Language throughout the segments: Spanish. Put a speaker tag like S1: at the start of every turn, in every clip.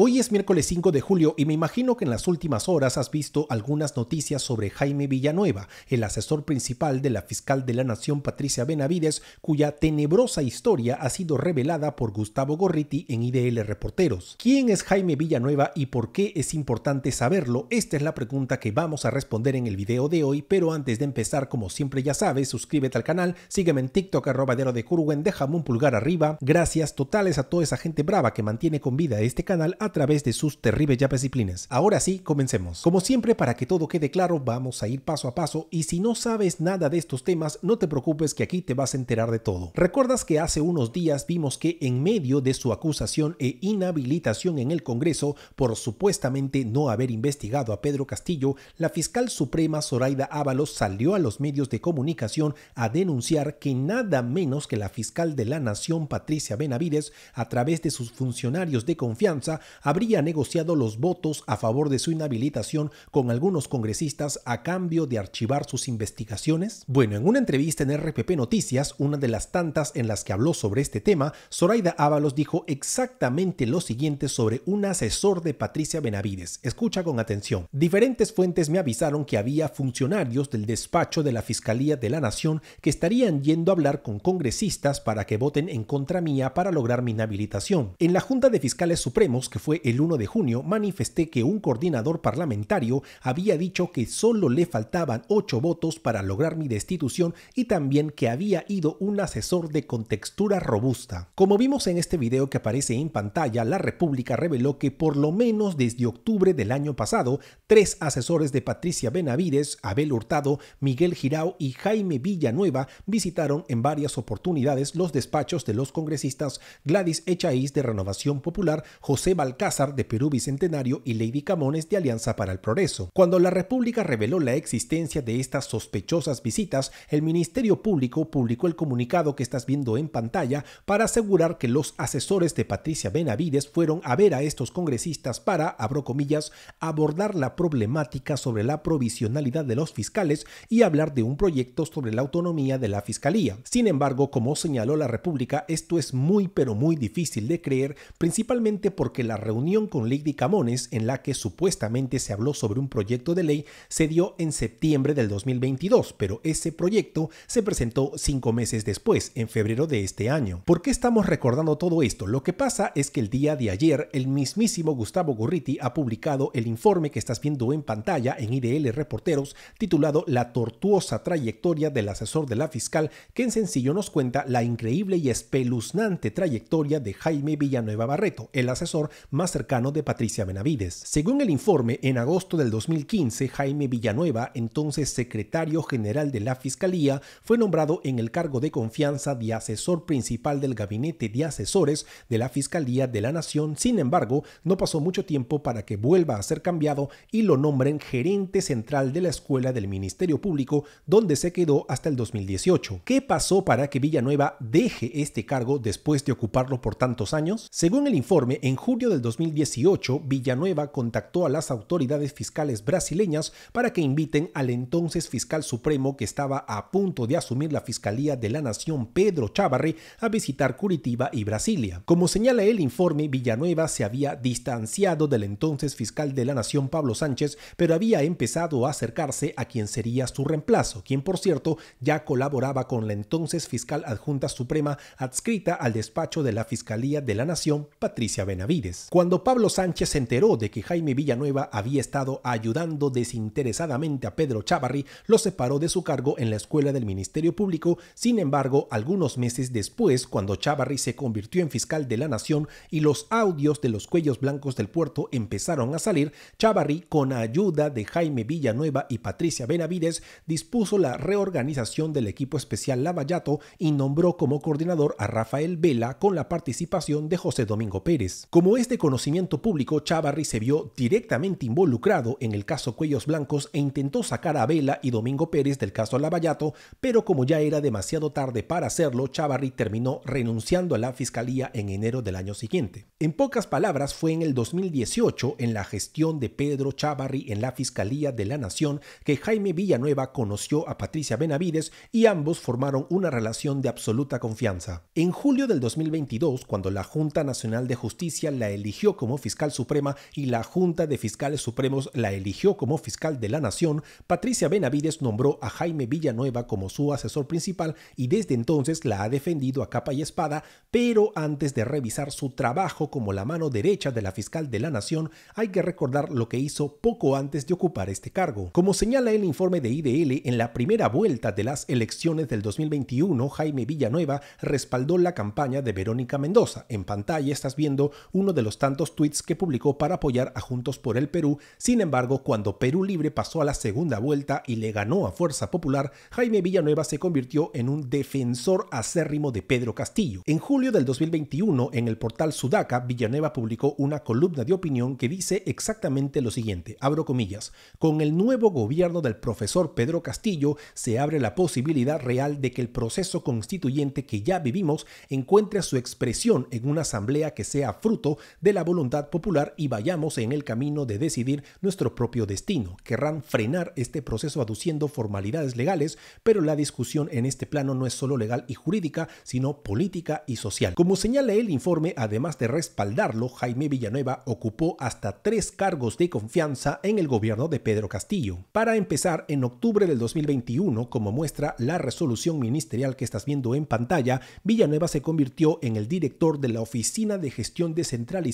S1: Hoy es miércoles 5 de julio y me imagino que en las últimas horas has visto algunas noticias sobre Jaime Villanueva, el asesor principal de la fiscal de la Nación Patricia Benavides, cuya tenebrosa historia ha sido revelada por Gustavo Gorriti en IDL Reporteros. ¿Quién es Jaime Villanueva y por qué es importante saberlo? Esta es la pregunta que vamos a responder en el video de hoy, pero antes de empezar, como siempre ya sabes, suscríbete al canal, sígueme en TikTok arrobadero de déjame un pulgar arriba. Gracias totales a toda esa gente brava que mantiene con vida este canal a través de sus terribles ya disciplinas. Ahora sí, comencemos. Como siempre, para que todo quede claro, vamos a ir paso a paso y si no sabes nada de estos temas, no te preocupes que aquí te vas a enterar de todo. ¿Recuerdas que hace unos días vimos que en medio de su acusación e inhabilitación en el Congreso por supuestamente no haber investigado a Pedro Castillo, la fiscal suprema Zoraida Ábalos salió a los medios de comunicación a denunciar que nada menos que la fiscal de la Nación Patricia Benavides, a través de sus funcionarios de confianza, habría negociado los votos a favor de su inhabilitación con algunos congresistas a cambio de archivar sus investigaciones? Bueno, en una entrevista en RPP Noticias, una de las tantas en las que habló sobre este tema, Zoraida Ábalos dijo exactamente lo siguiente sobre un asesor de Patricia Benavides. Escucha con atención. Diferentes fuentes me avisaron que había funcionarios del despacho de la Fiscalía de la Nación que estarían yendo a hablar con congresistas para que voten en contra mía para lograr mi inhabilitación. En la Junta de Fiscales Supremos, fue el 1 de junio, manifesté que un coordinador parlamentario había dicho que solo le faltaban ocho votos para lograr mi destitución y también que había ido un asesor de contextura robusta. Como vimos en este video que aparece en pantalla, la República reveló que por lo menos desde octubre del año pasado, tres asesores de Patricia Benavides, Abel Hurtado, Miguel Girao y Jaime Villanueva visitaron en varias oportunidades los despachos de los congresistas Gladys Echaíz de Renovación Popular, José Val Alcázar de Perú Bicentenario y Lady Camones de Alianza para el Progreso. Cuando la República reveló la existencia de estas sospechosas visitas, el Ministerio Público publicó el comunicado que estás viendo en pantalla para asegurar que los asesores de Patricia Benavides fueron a ver a estos congresistas para, abro comillas, abordar la problemática sobre la provisionalidad de los fiscales y hablar de un proyecto sobre la autonomía de la fiscalía. Sin embargo, como señaló la República, esto es muy pero muy difícil de creer, principalmente porque la reunión con Ligdi Camones en la que supuestamente se habló sobre un proyecto de ley se dio en septiembre del 2022, pero ese proyecto se presentó cinco meses después, en febrero de este año. ¿Por qué estamos recordando todo esto? Lo que pasa es que el día de ayer el mismísimo Gustavo Gurriti ha publicado el informe que estás viendo en pantalla en IDL Reporteros titulado La tortuosa trayectoria del asesor de la fiscal que en sencillo nos cuenta la increíble y espeluznante trayectoria de Jaime Villanueva Barreto, el asesor más cercano de Patricia Benavides. Según el informe, en agosto del 2015, Jaime Villanueva, entonces secretario general de la Fiscalía, fue nombrado en el cargo de confianza de asesor principal del gabinete de asesores de la Fiscalía de la Nación. Sin embargo, no pasó mucho tiempo para que vuelva a ser cambiado y lo nombren gerente central de la escuela del Ministerio Público, donde se quedó hasta el 2018. ¿Qué pasó para que Villanueva deje este cargo después de ocuparlo por tantos años? Según el informe, en julio de 2018, Villanueva contactó a las autoridades fiscales brasileñas para que inviten al entonces fiscal supremo que estaba a punto de asumir la Fiscalía de la Nación, Pedro Chávarri, a visitar Curitiba y Brasilia. Como señala el informe, Villanueva se había distanciado del entonces fiscal de la Nación, Pablo Sánchez, pero había empezado a acercarse a quien sería su reemplazo, quien por cierto ya colaboraba con la entonces fiscal adjunta suprema adscrita al despacho de la Fiscalía de la Nación, Patricia Benavides. Cuando Pablo Sánchez se enteró de que Jaime Villanueva había estado ayudando desinteresadamente a Pedro Chavarri, lo separó de su cargo en la escuela del Ministerio Público. Sin embargo, algunos meses después, cuando Chavarri se convirtió en fiscal de la Nación y los audios de los cuellos blancos del puerto empezaron a salir, Chavarri, con ayuda de Jaime Villanueva y Patricia Benavides, dispuso la reorganización del equipo especial Lavallato y nombró como coordinador a Rafael Vela con la participación de José Domingo Pérez. Como este conocimiento público, Chavarri se vio directamente involucrado en el caso Cuellos Blancos e intentó sacar a Vela y Domingo Pérez del caso Lavallato, pero como ya era demasiado tarde para hacerlo, Chavarri terminó renunciando a la fiscalía en enero del año siguiente. En pocas palabras, fue en el 2018, en la gestión de Pedro Chavarri en la Fiscalía de la Nación, que Jaime Villanueva conoció a Patricia Benavides y ambos formaron una relación de absoluta confianza. En julio del 2022, cuando la Junta Nacional de Justicia la eligió eligió como fiscal suprema y la Junta de Fiscales Supremos la eligió como fiscal de la Nación, Patricia Benavides nombró a Jaime Villanueva como su asesor principal y desde entonces la ha defendido a capa y espada, pero antes de revisar su trabajo como la mano derecha de la fiscal de la Nación, hay que recordar lo que hizo poco antes de ocupar este cargo. Como señala el informe de IDL, en la primera vuelta de las elecciones del 2021, Jaime Villanueva respaldó la campaña de Verónica Mendoza. En pantalla estás viendo uno de los tantos tweets que publicó para apoyar a Juntos por el Perú. Sin embargo, cuando Perú Libre pasó a la segunda vuelta y le ganó a Fuerza Popular, Jaime Villanueva se convirtió en un defensor acérrimo de Pedro Castillo. En julio del 2021, en el portal Sudaca, Villanueva publicó una columna de opinión que dice exactamente lo siguiente, abro comillas, con el nuevo gobierno del profesor Pedro Castillo se abre la posibilidad real de que el proceso constituyente que ya vivimos encuentre su expresión en una asamblea que sea fruto de la voluntad popular y vayamos en el camino de decidir nuestro propio destino. Querrán frenar este proceso aduciendo formalidades legales, pero la discusión en este plano no es solo legal y jurídica, sino política y social. Como señala el informe, además de respaldarlo, Jaime Villanueva ocupó hasta tres cargos de confianza en el gobierno de Pedro Castillo. Para empezar, en octubre del 2021, como muestra la resolución ministerial que estás viendo en pantalla, Villanueva se convirtió en el director de la Oficina de Gestión de Descentralizada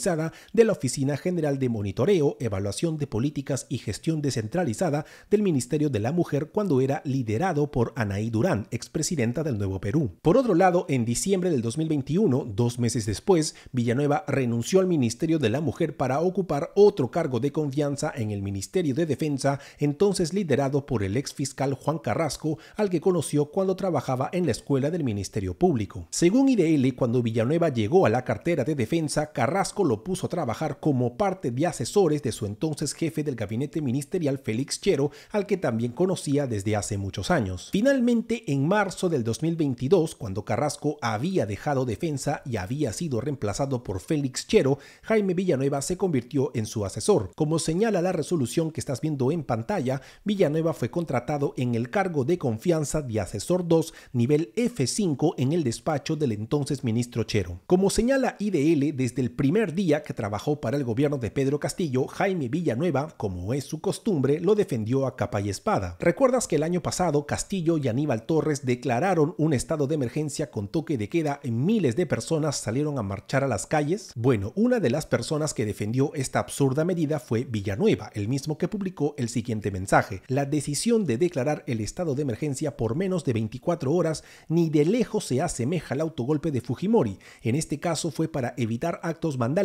S1: de la Oficina General de Monitoreo, Evaluación de Políticas y Gestión Descentralizada del Ministerio de la Mujer cuando era liderado por Anaí Durán, expresidenta del Nuevo Perú. Por otro lado, en diciembre del 2021, dos meses después, Villanueva renunció al Ministerio de la Mujer para ocupar otro cargo de confianza en el Ministerio de Defensa, entonces liderado por el ex fiscal Juan Carrasco, al que conoció cuando trabajaba en la escuela del Ministerio Público. Según IDL, cuando Villanueva llegó a la cartera de defensa, Carrasco lo puso a trabajar como parte de asesores de su entonces jefe del gabinete ministerial Félix Chero, al que también conocía desde hace muchos años. Finalmente, en marzo del 2022, cuando Carrasco había dejado defensa y había sido reemplazado por Félix Chero, Jaime Villanueva se convirtió en su asesor. Como señala la resolución que estás viendo en pantalla, Villanueva fue contratado en el cargo de confianza de asesor 2 nivel F5 en el despacho del entonces ministro Chero. Como señala IDL, desde el primer día que trabajó para el gobierno de Pedro Castillo, Jaime Villanueva, como es su costumbre, lo defendió a capa y espada. ¿Recuerdas que el año pasado Castillo y Aníbal Torres declararon un estado de emergencia con toque de queda y miles de personas salieron a marchar a las calles? Bueno, una de las personas que defendió esta absurda medida fue Villanueva, el mismo que publicó el siguiente mensaje. La decisión de declarar el estado de emergencia por menos de 24 horas ni de lejos se asemeja al autogolpe de Fujimori. En este caso fue para evitar actos vandálicos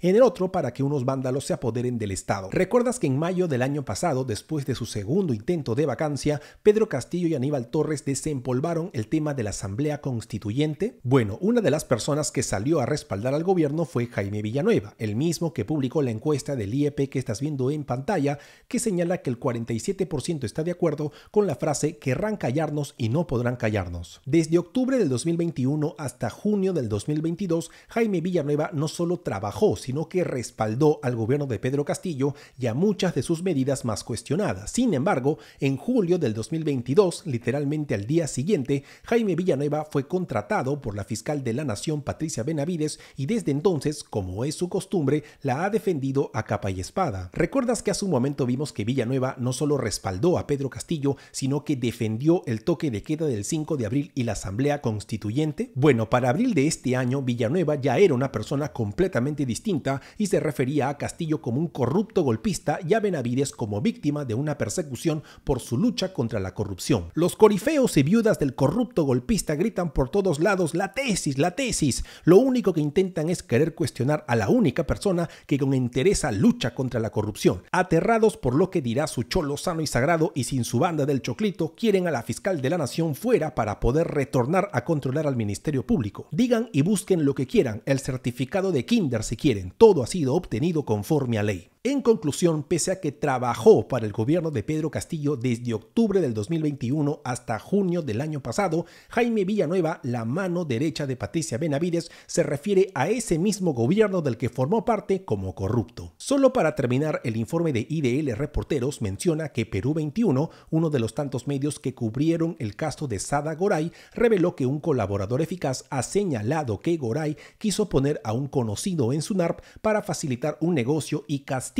S1: en el otro para que unos vándalos se apoderen del Estado. ¿Recuerdas que en mayo del año pasado, después de su segundo intento de vacancia, Pedro Castillo y Aníbal Torres desempolvaron el tema de la Asamblea Constituyente? Bueno, una de las personas que salió a respaldar al gobierno fue Jaime Villanueva, el mismo que publicó la encuesta del IEP que estás viendo en pantalla, que señala que el 47% está de acuerdo con la frase querrán callarnos y no podrán callarnos. Desde octubre del 2021 hasta junio del 2022, Jaime Villanueva no solo trabajó bajó, sino que respaldó al gobierno de Pedro Castillo y a muchas de sus medidas más cuestionadas. Sin embargo, en julio del 2022, literalmente al día siguiente, Jaime Villanueva fue contratado por la fiscal de la Nación Patricia Benavides y desde entonces, como es su costumbre, la ha defendido a capa y espada. ¿Recuerdas que hace un momento vimos que Villanueva no solo respaldó a Pedro Castillo, sino que defendió el toque de queda del 5 de abril y la Asamblea Constituyente? Bueno, para abril de este año, Villanueva ya era una persona completamente distinta y se refería a Castillo como un corrupto golpista y a Benavides como víctima de una persecución por su lucha contra la corrupción. Los corifeos y viudas del corrupto golpista gritan por todos lados la tesis, la tesis. Lo único que intentan es querer cuestionar a la única persona que con entereza lucha contra la corrupción. Aterrados por lo que dirá su cholo sano y sagrado y sin su banda del choclito, quieren a la fiscal de la nación fuera para poder retornar a controlar al Ministerio Público. Digan y busquen lo que quieran, el certificado de química si quieren. Todo ha sido obtenido conforme a ley. En conclusión, pese a que trabajó para el gobierno de Pedro Castillo desde octubre del 2021 hasta junio del año pasado, Jaime Villanueva, la mano derecha de Patricia Benavides, se refiere a ese mismo gobierno del que formó parte como corrupto. Solo para terminar, el informe de IDL Reporteros menciona que Perú 21, uno de los tantos medios que cubrieron el caso de Sada Goray, reveló que un colaborador eficaz ha señalado que Goray quiso poner a un conocido en SUNARP para facilitar un negocio y castigar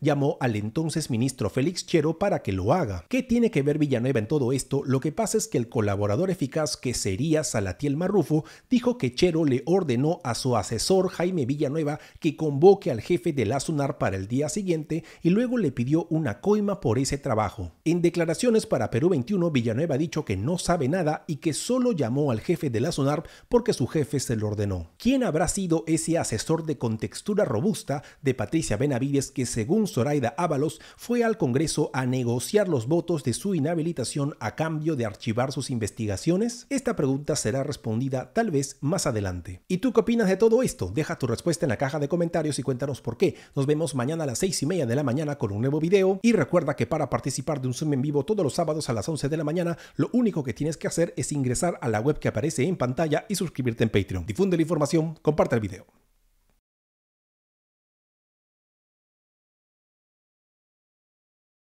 S1: llamó al entonces ministro Félix Chero para que lo haga. ¿Qué tiene que ver Villanueva en todo esto? Lo que pasa es que el colaborador eficaz que sería Salatiel Marrufo dijo que Chero le ordenó a su asesor Jaime Villanueva que convoque al jefe de la SUNAR para el día siguiente y luego le pidió una coima por ese trabajo. En declaraciones para Perú 21, Villanueva ha dicho que no sabe nada y que solo llamó al jefe de la SUNAR porque su jefe se lo ordenó. ¿Quién habrá sido ese asesor de contextura robusta de Patricia Benavides que según Zoraida Ábalos fue al Congreso a negociar los votos de su inhabilitación a cambio de archivar sus investigaciones? Esta pregunta será respondida tal vez más adelante. ¿Y tú qué opinas de todo esto? Deja tu respuesta en la caja de comentarios y cuéntanos por qué. Nos vemos mañana a las 6 y media de la mañana con un nuevo video y recuerda que para participar de un Zoom en vivo todos los sábados a las 11 de la mañana, lo único que tienes que hacer es ingresar a la web que aparece en pantalla y suscribirte en Patreon. Difunde la información, comparte el video.